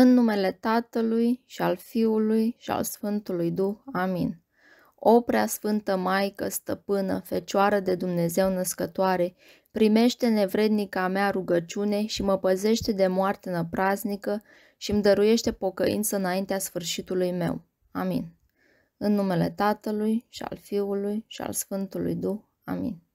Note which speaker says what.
Speaker 1: În numele Tatălui și al Fiului și al Sfântului Duh. Amin. O prea sfântă Maică, stăpână, fecioară de Dumnezeu născătoare, primește nevrednica mea rugăciune și mă păzește de moarte năpraznică și îmi dăruiește pocăință înaintea sfârșitului meu. Amin. În numele Tatălui și al Fiului și al Sfântului Duh. Amin.